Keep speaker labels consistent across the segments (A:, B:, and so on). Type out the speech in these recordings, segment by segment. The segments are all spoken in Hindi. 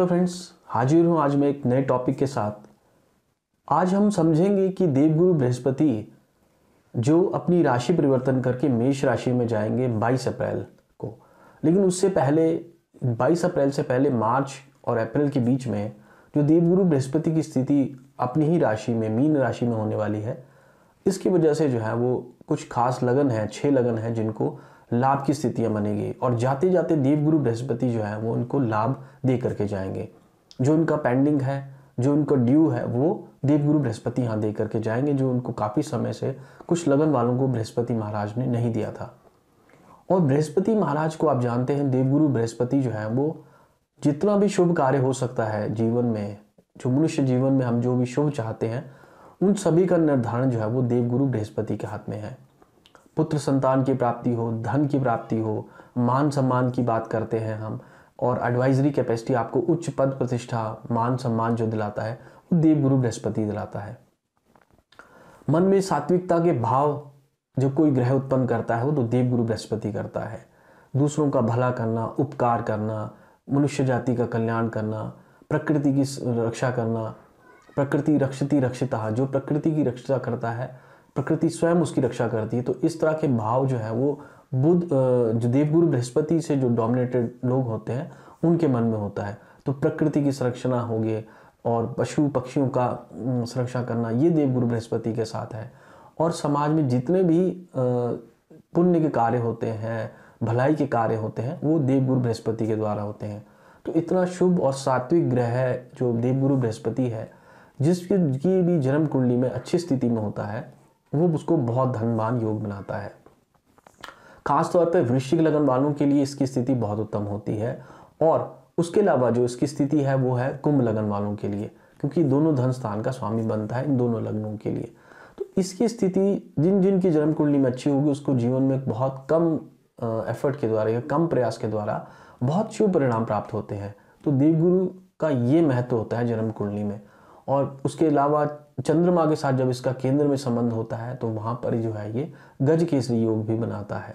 A: नमस्कार फ्रेंड्स हाजिर हूँ आज मैं एक नए टॉपिक के साथ आज हम समझेंगे कि देवगुरु बृहस्पति जो अपनी राशि परिवर्तन करके मेष राशि में जाएंगे 22 अप्रैल को लेकिन उससे पहले 22 अप्रैल से पहले मार्च और अप्रैल के बीच में जो देवगुरु बृहस्पति की स्थिति अपनी ही राशि में मीन राशि में होने वाली है इसकी वजह से जो है वो कुछ खास लगन है छः लगन है जिनको लाभ की स्थितियाँ बनेगी और जाते जाते देवगुरु बृहस्पति जो है वो उनको लाभ दे करके जाएंगे जो उनका पेंडिंग है जो उनका ड्यू है वो देवगुरु बृहस्पति यहाँ दे करके जाएंगे जो उनको काफ़ी समय से कुछ लगन वालों को बृहस्पति महाराज ने नहीं दिया था और बृहस्पति महाराज को आप जानते हैं देवगुरु बृहस्पति जो है वो जितना भी शुभ कार्य हो सकता है जीवन में जो मनुष्य जीवन में हम जो भी शुभ चाहते हैं उन सभी का निर्धारण जो है वो देवगुरु बृहस्पति के हाथ में है पुत्र संतान की प्राप्ति हो धन की प्राप्ति हो मान सम्मान की बात करते हैं हम और एडवाइजरी कैपेसिटी आपको उच्च पद प्रतिष्ठा मान सम्मान जो दिलाता है वो देवगुरु बृहस्पति दिलाता है मन में सात्विकता के भाव जब कोई ग्रह उत्पन्न करता है वो तो देवगुरु बृहस्पति करता है दूसरों का भला करना उपकार करना मनुष्य जाति का कल्याण करना प्रकृति की रक्षा करना प्रकृति रक्षति रक्षिता जो प्रकृति की रक्षा करता है प्रकृति स्वयं उसकी रक्षा करती है तो इस तरह के भाव जो है वो बुद्ध जो देवगुरु बृहस्पति से जो डोमिनेटेड लोग होते हैं उनके मन में होता है तो प्रकृति की संरक्षणा होगी और पशु पक्षियों का संरक्षा करना ये देवगुरु बृहस्पति के साथ है और समाज में जितने भी पुण्य के कार्य होते हैं भलाई के कार्य होते हैं वो देवगुरु बृहस्पति के द्वारा होते हैं तो इतना शुभ और सात्विक ग्रह है जो देवगुरु बृहस्पति है जिसकी भी जन्म कुंडली में अच्छी स्थिति में होता है वो उसको बहुत धनवान योग बनाता है खासतौर पर वृश्चिक लगन वालों के लिए इसकी स्थिति बहुत उत्तम होती है और उसके अलावा जो इसकी स्थिति है वो है कुंभ लगन वालों के लिए क्योंकि दोनों धन स्थान का स्वामी बनता है इन दोनों लग्नों के लिए तो इसकी स्थिति जिन जिन की जन्म कुंडली में अच्छी होगी उसको जीवन में बहुत कम एफर्ट के द्वारा या कम प्रयास के द्वारा बहुत शुभ परिणाम प्राप्त होते हैं तो देवगुरु का ये महत्व होता है जन्म कुंडली में और उसके अलावा चंद्रमा के साथ जब इसका केंद्र में संबंध होता है तो वहाँ पर जो है ये गज केसरी योग भी बनाता है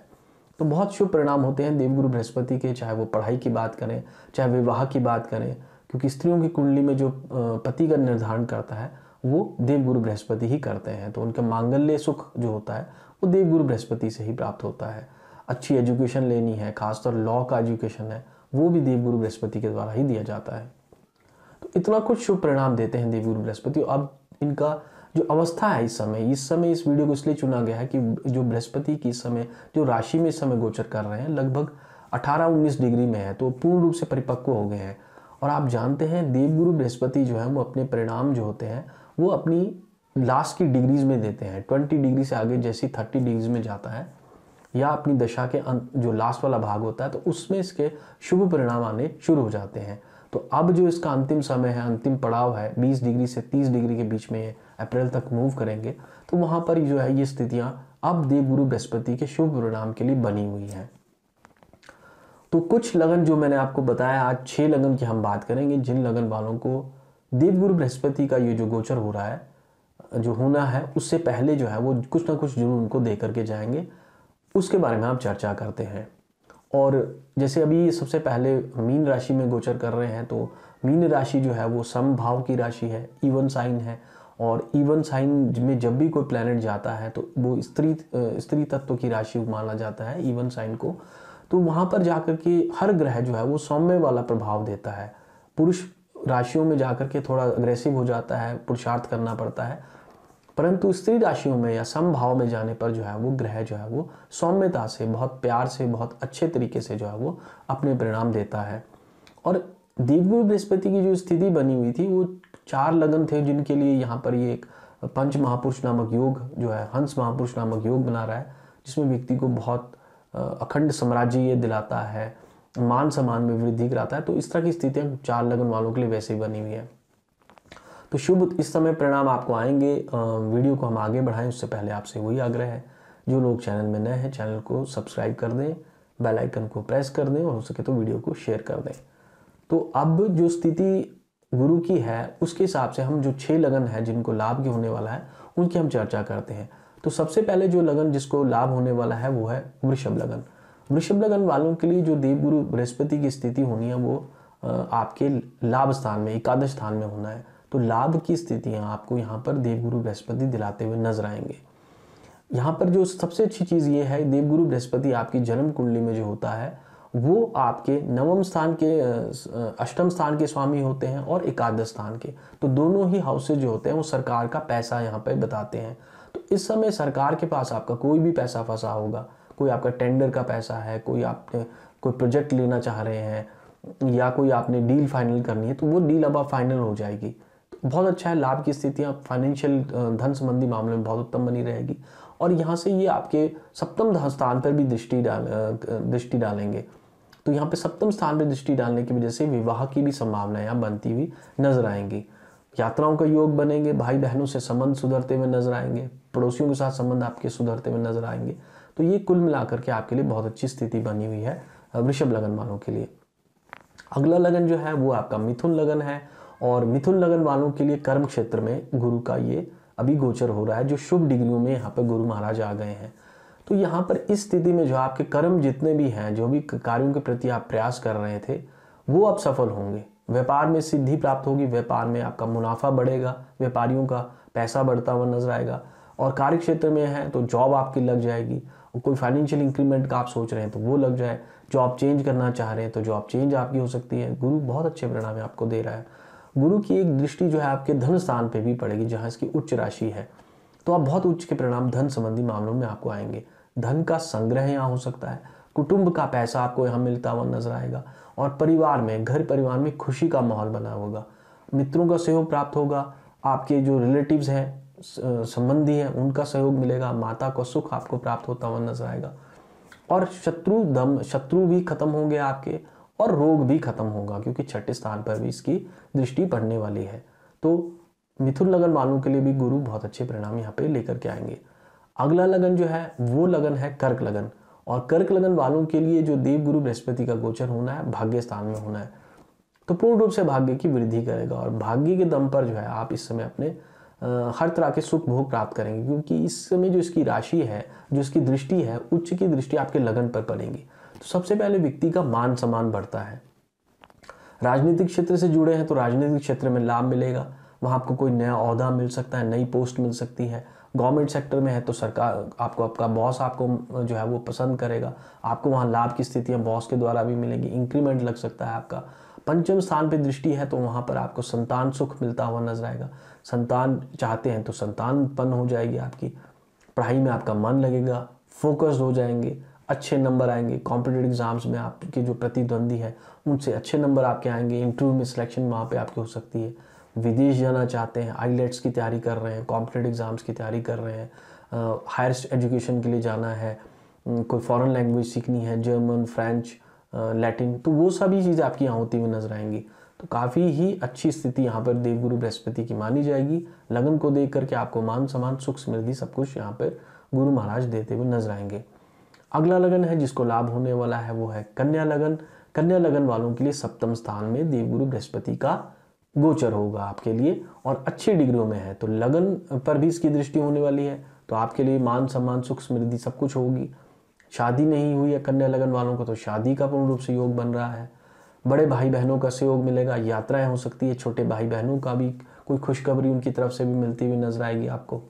A: तो बहुत शुभ परिणाम होते हैं देवगुरु बृहस्पति के चाहे वो पढ़ाई की बात करें चाहे विवाह की बात करें क्योंकि स्त्रियों की कुंडली में जो पति का निर्धारण करता है वो देवगुरु बृहस्पति ही करते हैं तो उनका मांगल्य सुख जो होता है वो देवगुरु बृहस्पति से ही प्राप्त होता है अच्छी एजुकेशन लेनी है खासतौर लॉ का एजुकेशन है वो भी देवगुरु बृहस्पति के द्वारा ही दिया जाता है इतना कुछ शुभ परिणाम देते हैं देवी गुरु बृहस्पति अब इनका जो अवस्था है इस समय इस समय इस वीडियो को इसलिए चुना गया है कि जो बृहस्पति की समय जो राशि में इस समय गोचर कर रहे हैं लगभग 18-19 डिग्री में है तो पूर्ण रूप से परिपक्व हो गए हैं और आप जानते हैं देवगुरु बृहस्पति जो है वो अपने परिणाम जो होते हैं वो अपनी लास्ट की डिग्रीज में देते हैं ट्वेंटी डिग्री से आगे जैसी थर्टी डिग्रीज में जाता है या अपनी दशा के अंत जो लास्ट वाला भाग होता है तो उसमें इसके शुभ परिणाम आने शुरू हो जाते हैं तो अब जो इसका अंतिम समय है अंतिम पड़ाव है 20 डिग्री से 30 डिग्री के बीच में अप्रैल तक मूव करेंगे तो वहाँ पर जो है ये स्थितियाँ अब देवगुरु बृहस्पति के शुभ परिणाम के लिए बनी हुई हैं तो कुछ लगन जो मैंने आपको बताया आज छः लगन की हम बात करेंगे जिन लगन वालों को देवगुरु बृहस्पति का ये जो गोचर हो रहा है जो होना है उससे पहले जो है वो कुछ ना कुछ जरूर उनको दे करके जाएंगे उसके बारे में आप चर्चा करते हैं और जैसे अभी सबसे पहले मीन राशि में गोचर कर रहे हैं तो मीन राशि जो है वो समभाव की राशि है इवन साइन है और इवन साइन में जब भी कोई प्लैनेट जाता है तो वो स्त्री स्त्री तत्व की राशि माना जाता है इवन साइन को तो वहाँ पर जा कर के हर ग्रह जो है वो सौम्य वाला प्रभाव देता है पुरुष राशियों में जा कर के थोड़ा अग्रेसिव हो जाता है पुरुषार्थ करना पड़ता है परंतु स्त्री राशियों में या समभाव में जाने पर जो है वो ग्रह जो है वो सौम्यता से बहुत प्यार से बहुत अच्छे तरीके से जो है वो अपने परिणाम देता है और दिव्य बृहस्पति की जो स्थिति बनी हुई थी वो चार लगन थे जिनके लिए यहाँ पर ये एक पंच महापुरुष नामक योग जो है हंस महापुरुष नामक योग बना रहा है जिसमें व्यक्ति को बहुत अखंड साम्राज्य ये दिलाता है मान सम्मान में वृद्धि कराता है तो इस तरह की स्थितियाँ चार लगन वालों के लिए वैसे ही बनी हुई है तो शुभ इस समय परिणाम आपको आएंगे वीडियो को हम आगे बढ़ाएं उससे पहले आपसे वही आग्रह है जो लोग चैनल में नए हैं चैनल को सब्सक्राइब कर दें बेल आइकन को प्रेस कर दें और हो सके तो वीडियो को शेयर कर दें तो अब जो स्थिति गुरु की है उसके हिसाब से हम जो छः लगन है जिनको लाभ के होने वाला है उनकी हम चर्चा करते हैं तो सबसे पहले जो लगन जिसको लाभ होने वाला है वो है वृषभ लगन वृषभ लगन वालों के लिए जो देवगुरु बृहस्पति की स्थिति होनी है वो आपके लाभ स्थान में एकादश स्थान में होना है तो लाभ की स्थितियाँ आपको यहाँ पर देवगुरु बृहस्पति दिलाते हुए नजर आएंगे यहाँ पर जो सबसे अच्छी चीज़ ये है देवगुरु बृहस्पति आपकी जन्म कुंडली में जो होता है वो आपके नवम स्थान के अष्टम स्थान के स्वामी होते हैं और एकादश स्थान के तो दोनों ही हाउसेज जो होते हैं वो सरकार का पैसा यहाँ पर बताते हैं तो इस समय सरकार के पास आपका कोई भी पैसा फंसा होगा कोई आपका टेंडर का पैसा है कोई आप कोई प्रोजेक्ट लेना चाह रहे हैं या कोई आपने डील फाइनल करनी है तो वो डील अब आप फाइनल हो जाएगी बहुत अच्छा है लाभ की स्थिति आप फाइनेंशियल धन संबंधी मामले में बहुत उत्तम बनी रहेगी और यहाँ से ये आपके सप्तम स्थान पर भी दृष्टि डाल दृष्टि डालेंगे तो यहाँ पे सप्तम स्थान पर दृष्टि डालने की वजह से विवाह की भी संभावना यहाँ बनती हुई नजर आएंगी यात्राओं का योग बनेंगे भाई बहनों से संबंध सुधरते हुए नजर आएंगे पड़ोसियों के साथ संबंध आपके सुधरते हुए नजर आएंगे तो ये कुल मिलाकर के आपके लिए बहुत अच्छी स्थिति बनी हुई है वृषभ लगन वालों के लिए अगला लगन जो है वो आपका मिथुन लगन है और मिथुन लगन वालों के लिए कर्म क्षेत्र में गुरु का ये अभी गोचर हो रहा है जो शुभ डिग्रियों में यहाँ पर गुरु महाराज आ गए हैं तो यहाँ पर इस स्थिति में जो आपके कर्म जितने भी हैं जो भी कार्यों के प्रति आप प्रयास कर रहे थे वो अब सफल होंगे व्यापार में सिद्धि प्राप्त होगी व्यापार में आपका मुनाफा बढ़ेगा व्यापारियों का पैसा बढ़ता हुआ नजर आएगा और कार्य क्षेत्र में है तो जॉब आपकी लग जाएगी और कोई फाइनेंशियल इंक्रीमेंट का आप सोच रहे हैं तो वो लग जाए जॉब चेंज करना चाह रहे हैं तो जॉब चेंज आपकी हो सकती है गुरु बहुत अच्छे परिणाम आपको दे रहा है गुरु की एक दृष्टि जो है आपके धन स्थान पर भी पड़ेगी जहाँ इसकी उच्च राशि है तो आप बहुत उच्च के परिणाम धन संबंधी मामलों में आपको आएंगे धन का संग्रह यहाँ हो सकता है कुटुंब का पैसा आपको यहाँ मिलता हुआ नजर आएगा और परिवार में घर परिवार में खुशी का माहौल बना होगा मित्रों का सहयोग प्राप्त होगा आपके जो रिलेटिव्स हैं संबंधी हैं उनका सहयोग मिलेगा माता का सुख आपको प्राप्त होता हुआ नजर आएगा और शत्रु दम शत्रु भी खत्म होंगे आपके और रोग भी खत्म होगा क्योंकि छठे स्थान पर भी इसकी दृष्टि पड़ने वाली है तो मिथुन लगन वालों के लिए भी गुरु बहुत अच्छे परिणाम यहाँ पे लेकर के आएंगे अगला लगन जो है वो लगन है कर्क लगन और कर्क लगन वालों के लिए जो देव गुरु बृहस्पति का गोचर होना है भाग्य स्थान में होना है तो पूर्ण रूप से भाग्य की वृद्धि करेगा और भाग्य के दम पर जो है आप इस समय अपने हर तरह के सुख भोग प्राप्त करेंगे क्योंकि इस समय जो इसकी राशि है जो इसकी दृष्टि है उच्च की दृष्टि आपके लगन पर पड़ेगी तो सबसे पहले व्यक्ति का मान सम्मान बढ़ता है राजनीतिक क्षेत्र से जुड़े हैं तो राजनीतिक क्षेत्र में लाभ मिलेगा वहाँ आपको कोई नया अहदा मिल सकता है नई पोस्ट मिल सकती है गवर्नमेंट सेक्टर में है तो सरकार आपको आपका बॉस आपको जो है वो पसंद करेगा आपको वहाँ लाभ की स्थितियाँ बॉस के द्वारा भी मिलेंगी इंक्रीमेंट लग सकता है आपका पंचम स्थान पर दृष्टि है तो वहाँ पर आपको संतान सुख मिलता हुआ नजर आएगा संतान चाहते हैं तो संतान उत्पन्न हो जाएगी आपकी पढ़ाई में आपका मन लगेगा फोकस हो जाएंगे अच्छे नंबर आएंगे कॉम्पिटेटिव एग्ज़ाम्स में आपके जो प्रतिद्वंदी है उनसे अच्छे नंबर आपके आएंगे इंटरव्यू में सिलेक्शन वहाँ पे आपकी हो सकती है विदेश जाना चाहते हैं आईलेट्स की तैयारी कर रहे हैं कॉम्पिटेटिव एग्ज़ाम्स की तैयारी कर रहे हैं हायर एजुकेशन के लिए जाना है कोई फॉरेन लैंग्वेज सीखनी है जर्मन फ्रेंच लैटिन तो वो सभी चीज़ें आपकी यहाँ होती हुई नज़र आएंगी तो काफ़ी ही अच्छी स्थिति यहाँ पर देवगुरु बृहस्पति की मानी जाएगी लगन को देख करके आपको मान सम्मान सुख समृद्धि सब कुछ यहाँ पर गुरु महाराज देते हुए नजर आएंगे अगला लगन है जिसको लाभ होने वाला है वो है कन्या लगन कन्या लगन वालों के लिए सप्तम स्थान में देवगुरु बृहस्पति का गोचर होगा आपके लिए और अच्छी डिग्रियों में है तो लगन पर भी इसकी दृष्टि होने वाली है तो आपके लिए मान सम्मान सुख समृद्धि सब कुछ होगी शादी नहीं हुई है कन्या लगन वालों को तो शादी का पूर्ण रूप से योग बन रहा है बड़े भाई बहनों का सहयोग मिलेगा यात्राएं हो सकती है छोटे भाई बहनों का भी कोई खुशखबरी उनकी तरफ से भी मिलती हुई नजर आएगी आपको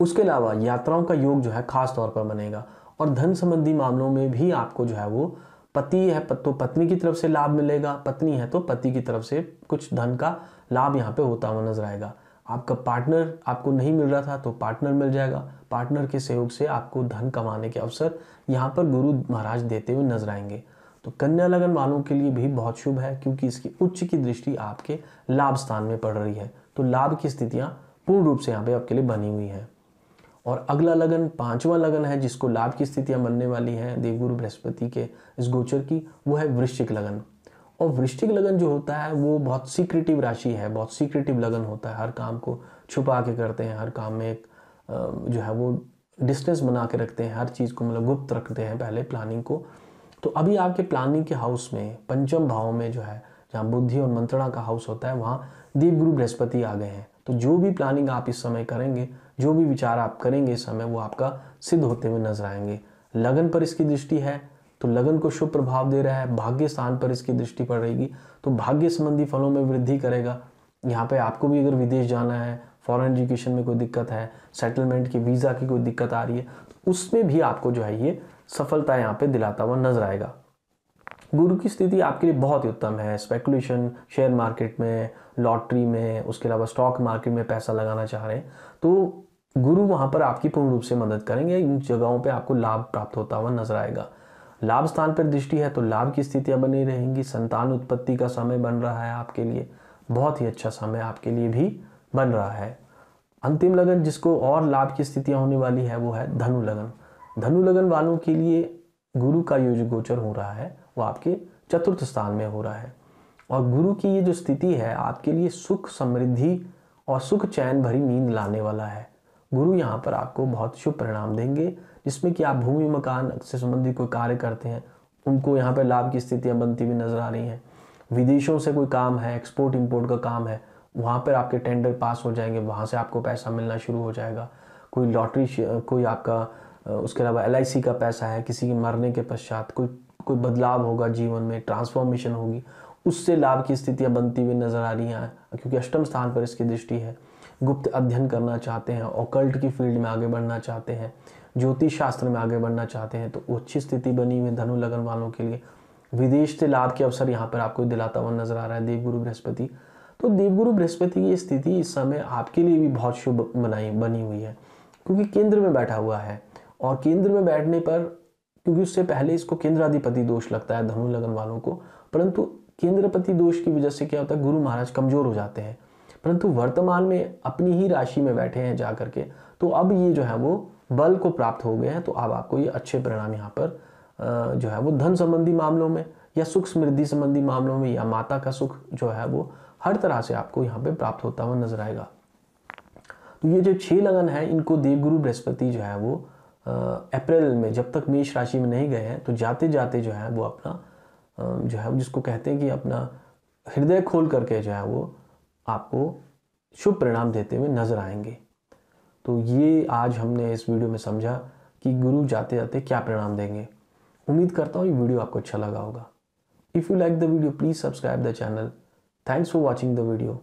A: उसके अलावा यात्राओं का योग जो है खास तौर पर बनेगा और धन संबंधी मामलों में भी आपको जो है वो पति है तो पत्नी की तरफ से लाभ मिलेगा पत्नी है तो पति की तरफ से कुछ धन का लाभ यहाँ पे होता हुआ नजर आएगा आपका पार्टनर आपको नहीं मिल रहा था तो पार्टनर मिल जाएगा पार्टनर के सहयोग से आपको धन कमाने के अवसर यहाँ पर गुरु महाराज देते हुए नजर आएंगे तो कन्या लगन वालों के लिए भी बहुत शुभ है क्योंकि इसकी उच्च की दृष्टि आपके लाभ स्थान में पड़ रही है तो लाभ की स्थितियाँ पूर्ण रूप से यहाँ पे आपके लिए बनी हुई हैं और अगला लगन पांचवा लगन है जिसको लाभ की स्थितियाँ बनने वाली हैं देवगुरु बृहस्पति के इस गोचर की वो है वृश्चिक लगन और वृश्चिक लगन जो होता है वो बहुत सीक्रेटिव राशि है बहुत सीक्रेटिव लगन होता है हर काम को छुपा के करते हैं हर काम में एक जो है वो डिस्टेंस बना के रखते हैं हर चीज़ को मतलब गुप्त रखते हैं पहले प्लानिंग को तो अभी आपके प्लानिंग के हाउस में पंचम भाव में जो है जहाँ बुद्धि और मंत्रणा का हाउस होता है वहाँ देवगुरु बृहस्पति आ गए हैं तो जो भी प्लानिंग आप इस समय करेंगे जो भी विचार आप करेंगे इस समय वो आपका सिद्ध होते हुए नजर आएंगे लगन पर इसकी दृष्टि है तो लगन को शुभ प्रभाव दे रहा है भाग्य स्थान पर इसकी दृष्टि पड़ रहेगी तो भाग्य संबंधी फलों में वृद्धि करेगा यहाँ पे आपको भी अगर विदेश जाना है फॉरेन एजुकेशन में कोई दिक्कत है सेटलमेंट की वीज़ा की कोई दिक्कत आ रही है तो उसमें भी आपको जो है ये सफलता यहाँ पे दिलाता हुआ नजर आएगा गुरु की स्थिति आपके लिए बहुत ही उत्तम है स्पेकुलेशन शेयर मार्केट में लॉटरी में उसके अलावा स्टॉक मार्केट में पैसा लगाना चाह रहे हैं तो गुरु वहाँ पर आपकी पूर्ण रूप से मदद करेंगे इन जगहों पर आपको लाभ प्राप्त होता हुआ नजर आएगा लाभ स्थान पर दृष्टि है तो लाभ की स्थितियाँ बनी रहेंगी संतान उत्पत्ति का समय बन रहा है आपके लिए बहुत ही अच्छा समय आपके लिए भी बन रहा है अंतिम लगन जिसको और लाभ की स्थितियाँ होने वाली है वो है धनु लगन धनु लगन वालों के लिए गुरु का ये जो गोचर हो रहा है वो आपके चतुर्थ स्थान में हो रहा है और गुरु की ये जो स्थिति है आपके लिए सुख समृद्धि और सुख चैन भरी नींद लाने वाला है गुरु यहाँ पर आपको बहुत शुभ परिणाम देंगे जिसमें कि आप भूमि मकान से संबंधित कोई कार्य करते हैं उनको यहाँ पर लाभ की स्थितियाँ बनती हुई नजर आ रही हैं विदेशों से कोई काम है एक्सपोर्ट इम्पोर्ट का काम है वहाँ पर आपके टेंडर पास हो जाएंगे वहाँ से आपको पैसा मिलना शुरू हो जाएगा कोई लॉटरी कोई आपका उसके अलावा एल का पैसा है किसी के मरने के पश्चात कोई कोई बदलाव होगा जीवन में ट्रांसफॉर्मेशन होगी उससे लाभ की स्थितियाँ बनती हुई नज़र आ रही हैं क्योंकि अष्टम स्थान पर इसकी दृष्टि है गुप्त अध्ययन करना चाहते हैं ओकल्ट की फील्ड में आगे बढ़ना चाहते हैं ज्योतिष शास्त्र में आगे बढ़ना चाहते हैं तो अच्छी स्थिति बनी हुई धनु लगन वालों के लिए विदेश से लाभ के अवसर यहाँ पर आपको दिलाता हुआ नजर आ रहा है देवगुरु बृहस्पति तो देवगुरु बृहस्पति की स्थिति इस समय आपके लिए भी बहुत शुभ बनाई बनी हुई है क्योंकि केंद्र में बैठा हुआ है और केंद्र में बैठने पर क्योंकि उससे पहले इसको केंद्राधिपति दोष लगता है धनु लगन वालों को परंतु केंद्रपति दोष की वजह से क्या होता है गुरु महाराज कमजोर हो जाते हैं परंतु वर्तमान में अपनी ही राशि में बैठे हैं जा करके तो अब ये जो है वो बल को प्राप्त हो गए हैं तो अब आपको ये अच्छे परिणाम यहाँ पर जो है वो धन संबंधी मामलों में या सुख समृद्धि संबंधी मामलों में या माता का सुख जो है वो हर तरह से आपको यहाँ पे प्राप्त होता हुआ नजर आएगा तो ये जो छह लगन है इनको देवगुरु बृहस्पति जो है वो अप्रैल में जब तक मेष राशि में नहीं गए हैं तो जाते जाते जो है वो अपना जो है जिसको कहते हैं कि अपना हृदय खोल करके जो है वो आपको शुभ परिणाम देते हुए नजर आएंगे तो ये आज हमने इस वीडियो में समझा कि गुरु जाते जाते क्या परिणाम देंगे उम्मीद करता हूँ ये वीडियो आपको अच्छा लगा होगा if you like the video please subscribe the channel thanks for watching the video